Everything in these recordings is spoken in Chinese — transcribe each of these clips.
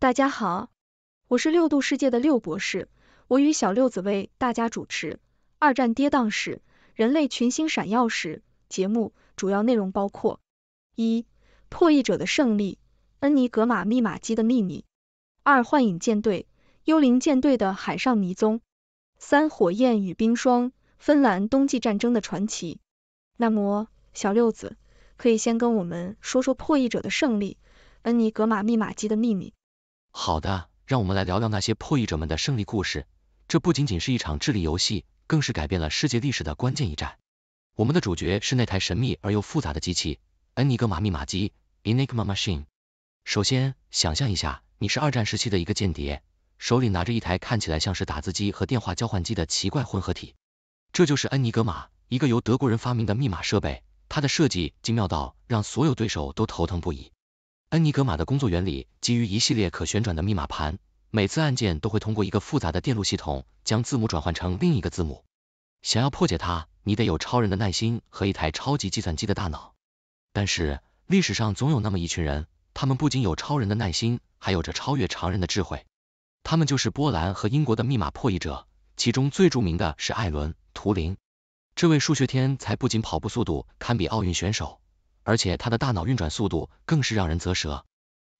大家好，我是六度世界的六博士，我与小六子为大家主持《二战跌宕史：人类群星闪耀史》节目。主要内容包括：一、破译者的胜利——恩尼格玛密码机的秘密；二、幻影舰队、幽灵舰队的海上迷踪；三、火焰与冰霜——芬兰冬季战争的传奇。那么，小六子可以先跟我们说说破译者的胜利——恩尼格玛密码机的秘密。好的，让我们来聊聊那些破译者们的胜利故事。这不仅仅是一场智力游戏，更是改变了世界历史的关键一战。我们的主角是那台神秘而又复杂的机器——恩尼格玛密码机 （Enigma Machine）。首先，想象一下，你是二战时期的一个间谍，手里拿着一台看起来像是打字机和电话交换机的奇怪混合体。这就是恩尼格玛，一个由德国人发明的密码设备，它的设计精妙到让所有对手都头疼不已。恩尼格玛的工作原理基于一系列可旋转的密码盘，每次按键都会通过一个复杂的电路系统将字母转换成另一个字母。想要破解它，你得有超人的耐心和一台超级计算机的大脑。但是历史上总有那么一群人，他们不仅有超人的耐心，还有着超越常人的智慧。他们就是波兰和英国的密码破译者，其中最著名的是艾伦·图灵。这位数学天才不仅跑步速度堪比奥运选手。而且他的大脑运转速度更是让人咋舌。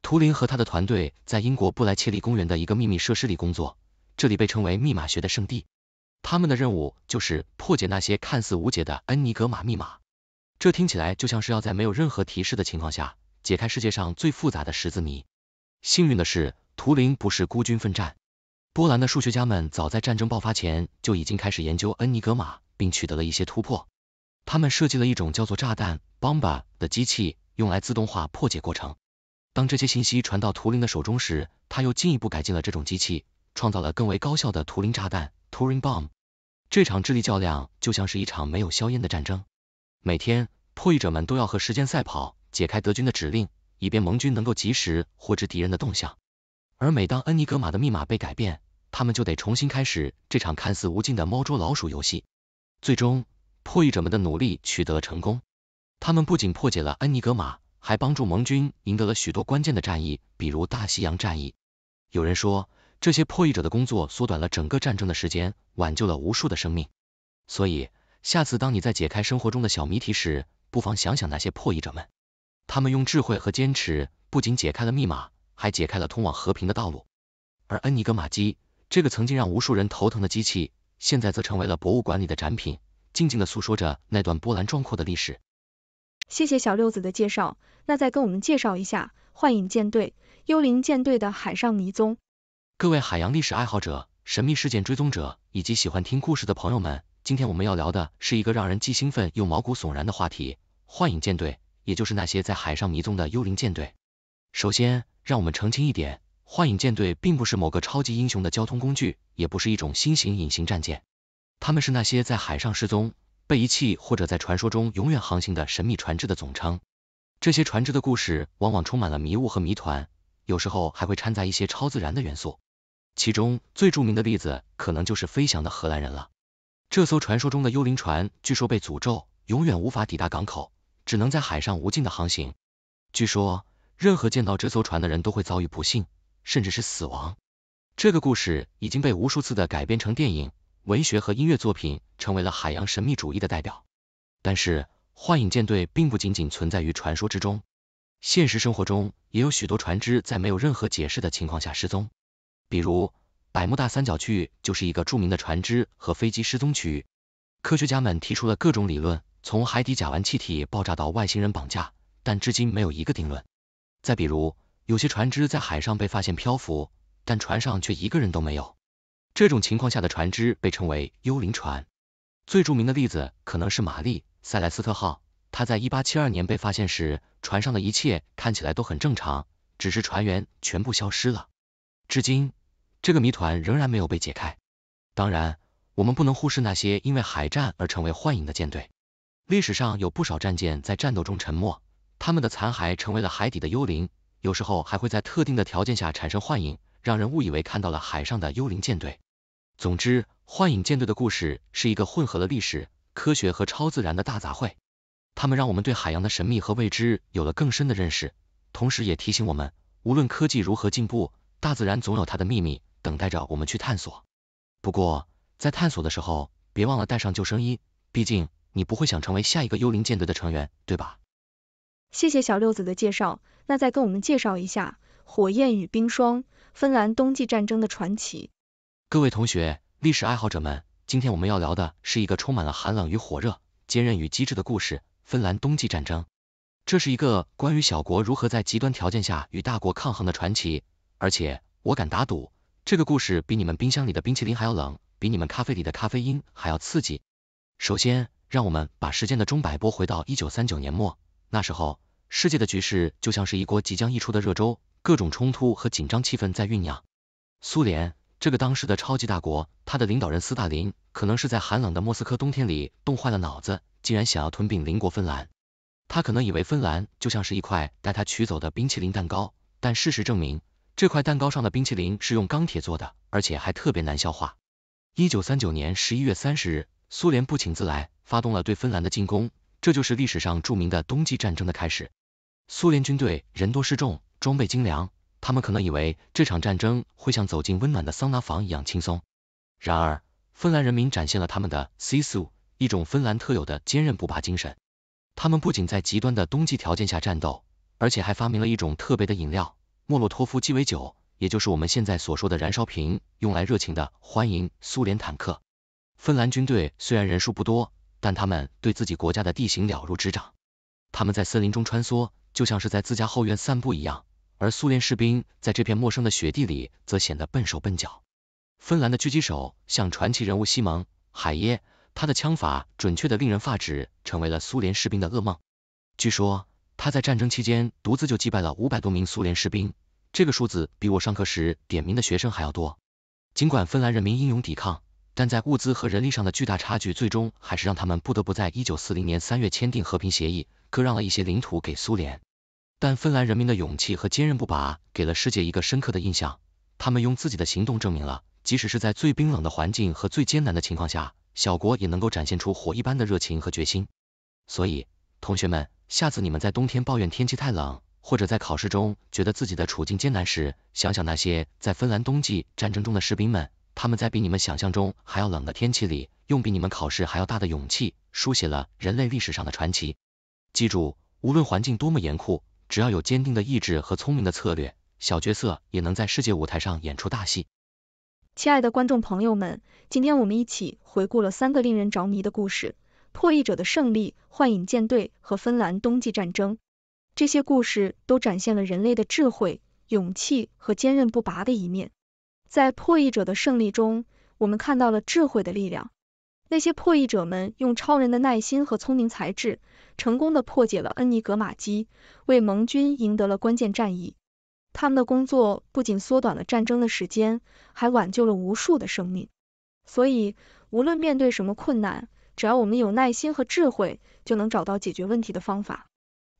图灵和他的团队在英国布莱切利公园的一个秘密设施里工作，这里被称为密码学的圣地。他们的任务就是破解那些看似无解的恩尼格玛密码。这听起来就像是要在没有任何提示的情况下解开世界上最复杂的十字谜。幸运的是，图灵不是孤军奋战，波兰的数学家们早在战争爆发前就已经开始研究恩尼格玛，并取得了一些突破。他们设计了一种叫做炸弹 （Bomba） 的机器，用来自动化破解过程。当这些信息传到图灵的手中时，他又进一步改进了这种机器，创造了更为高效的图灵炸弹 （Turing Bomb）。这场智力较量就像是一场没有硝烟的战争，每天破译者们都要和时间赛跑，解开德军的指令，以便盟军能够及时获知敌人的动向。而每当恩尼格玛的密码被改变，他们就得重新开始这场看似无尽的猫捉老鼠游戏。最终。破译者们的努力取得了成功，他们不仅破解了恩尼格玛，还帮助盟军赢得了许多关键的战役，比如大西洋战役。有人说，这些破译者的工作缩短了整个战争的时间，挽救了无数的生命。所以，下次当你在解开生活中的小谜题时，不妨想想那些破译者们，他们用智慧和坚持，不仅解开了密码，还解开了通往和平的道路。而恩尼格玛机这个曾经让无数人头疼的机器，现在则成为了博物馆里的展品。静静地诉说着那段波澜壮阔的历史。谢谢小六子的介绍，那再跟我们介绍一下幻影舰队、幽灵舰队的海上迷踪。各位海洋历史爱好者、神秘事件追踪者以及喜欢听故事的朋友们，今天我们要聊的是一个让人既兴奋又毛骨悚然的话题——幻影舰队，也就是那些在海上迷踪的幽灵舰队。首先，让我们澄清一点，幻影舰队并不是某个超级英雄的交通工具，也不是一种新型隐形战舰。他们是那些在海上失踪、被遗弃或者在传说中永远航行的神秘船只的总称。这些船只的故事往往充满了迷雾和谜团，有时候还会掺杂一些超自然的元素。其中最著名的例子可能就是“飞翔的荷兰人”了。这艘传说中的幽灵船据说被诅咒，永远无法抵达港口，只能在海上无尽的航行。据说，任何见到这艘船的人都会遭遇不幸，甚至是死亡。这个故事已经被无数次的改编成电影。文学和音乐作品成为了海洋神秘主义的代表，但是幻影舰队并不仅仅存在于传说之中，现实生活中也有许多船只在没有任何解释的情况下失踪。比如，百慕大三角区域就是一个著名的船只和飞机失踪区域，科学家们提出了各种理论，从海底甲烷气体爆炸到外星人绑架，但至今没有一个定论。再比如，有些船只在海上被发现漂浮，但船上却一个人都没有。这种情况下的船只被称为幽灵船，最著名的例子可能是玛丽·塞莱斯特号。它在1872年被发现时，船上的一切看起来都很正常，只是船员全部消失了。至今，这个谜团仍然没有被解开。当然，我们不能忽视那些因为海战而成为幻影的舰队。历史上有不少战舰在战斗中沉没，他们的残骸成为了海底的幽灵，有时候还会在特定的条件下产生幻影，让人误以为看到了海上的幽灵舰队。总之，幻影舰队的故事是一个混合了历史、科学和超自然的大杂烩。他们让我们对海洋的神秘和未知有了更深的认识，同时也提醒我们，无论科技如何进步，大自然总有它的秘密等待着我们去探索。不过，在探索的时候，别忘了带上救生衣，毕竟你不会想成为下一个幽灵舰队的成员，对吧？谢谢小六子的介绍，那再跟我们介绍一下《火焰与冰霜》——芬兰冬季战争的传奇。各位同学，历史爱好者们，今天我们要聊的是一个充满了寒冷与火热、坚韧与机智的故事——芬兰冬季战争。这是一个关于小国如何在极端条件下与大国抗衡的传奇。而且，我敢打赌，这个故事比你们冰箱里的冰淇淋还要冷，比你们咖啡里的咖啡因还要刺激。首先，让我们把时间的钟摆拨回到一九三九年末，那时候世界的局势就像是一锅即将溢出的热粥，各种冲突和紧张气氛在酝酿。苏联。这个当时的超级大国，他的领导人斯大林，可能是在寒冷的莫斯科冬天里冻坏了脑子，竟然想要吞并邻国芬兰。他可能以为芬兰就像是一块待他取走的冰淇淋蛋糕，但事实证明，这块蛋糕上的冰淇淋是用钢铁做的，而且还特别难消化。一九三九年十一月三十日，苏联不请自来，发动了对芬兰的进攻，这就是历史上著名的冬季战争的开始。苏联军队人多势众，装备精良。他们可能以为这场战争会像走进温暖的桑拿房一样轻松，然而，芬兰人民展现了他们的 sisu，一种芬兰特有的坚韧不拔精神。他们不仅在极端的冬季条件下战斗，而且还发明了一种特别的饮料——莫洛托夫鸡尾酒，也就是我们现在所说的燃烧瓶，用来热情的欢迎苏联坦克。芬兰军队虽然人数不多，但他们对自己国家的地形了如指掌。他们在森林中穿梭，就像是在自家后院散步一样。而苏联士兵在这片陌生的雪地里则显得笨手笨脚。芬兰的狙击手像传奇人物西蒙·海耶，他的枪法准确的令人发指，成为了苏联士兵的噩梦。据说他在战争期间独自就击败了五百多名苏联士兵，这个数字比我上课时点名的学生还要多。尽管芬兰人民英勇抵抗，但在物资和人力上的巨大差距，最终还是让他们不得不在一九四零年三月签订和平协议，割让了一些领土给苏联。但芬兰人民的勇气和坚韧不拔给了世界一个深刻的印象。他们用自己的行动证明了，即使是在最冰冷的环境和最艰难的情况下，小国也能够展现出火一般的热情和决心。所以，同学们，下次你们在冬天抱怨天气太冷，或者在考试中觉得自己的处境艰难时，想想那些在芬兰冬季战争中的士兵们，他们在比你们想象中还要冷的天气里，用比你们考试还要大的勇气，书写了人类历史上的传奇。记住，无论环境多么严酷。只要有坚定的意志和聪明的策略，小角色也能在世界舞台上演出大戏。亲爱的观众朋友们，今天我们一起回顾了三个令人着迷的故事：破译者的胜利、幻影舰队和芬兰冬季战争。这些故事都展现了人类的智慧、勇气和坚韧不拔的一面。在破译者的胜利中，我们看到了智慧的力量。那些破译者们用超人的耐心和聪明才智，成功的破解了恩尼格玛机，为盟军赢得了关键战役。他们的工作不仅缩短了战争的时间，还挽救了无数的生命。所以，无论面对什么困难，只要我们有耐心和智慧，就能找到解决问题的方法。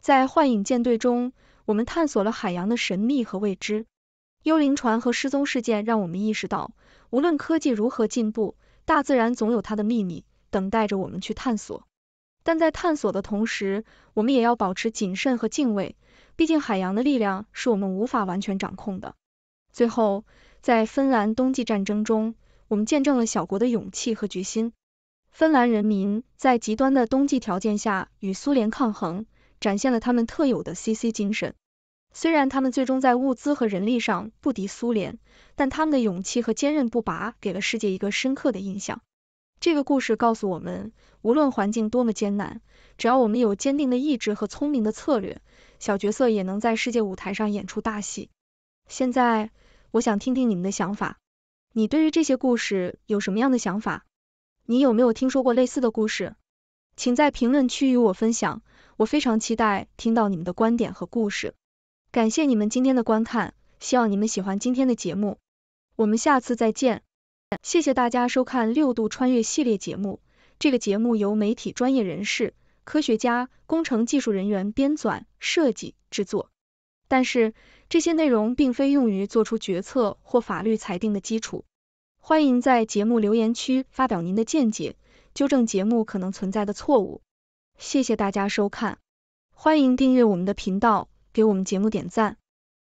在幻影舰队中，我们探索了海洋的神秘和未知。幽灵船和失踪事件让我们意识到，无论科技如何进步。大自然总有它的秘密，等待着我们去探索。但在探索的同时，我们也要保持谨慎和敬畏，毕竟海洋的力量是我们无法完全掌控的。最后，在芬兰冬季战争中，我们见证了小国的勇气和决心。芬兰人民在极端的冬季条件下与苏联抗衡，展现了他们特有的 C C 精神。虽然他们最终在物资和人力上不敌苏联，但他们的勇气和坚韧不拔给了世界一个深刻的印象。这个故事告诉我们，无论环境多么艰难，只要我们有坚定的意志和聪明的策略，小角色也能在世界舞台上演出大戏。现在，我想听听你们的想法，你对于这些故事有什么样的想法？你有没有听说过类似的故事？请在评论区与我分享，我非常期待听到你们的观点和故事。感谢你们今天的观看，希望你们喜欢今天的节目。我们下次再见。谢谢大家收看《六度穿越》系列节目。这个节目由媒体专业人士、科学家、工程技术人员编纂、设计、制作，但是这些内容并非用于做出决策或法律裁定的基础。欢迎在节目留言区发表您的见解，纠正节目可能存在的错误。谢谢大家收看，欢迎订阅我们的频道。给我们节目点赞。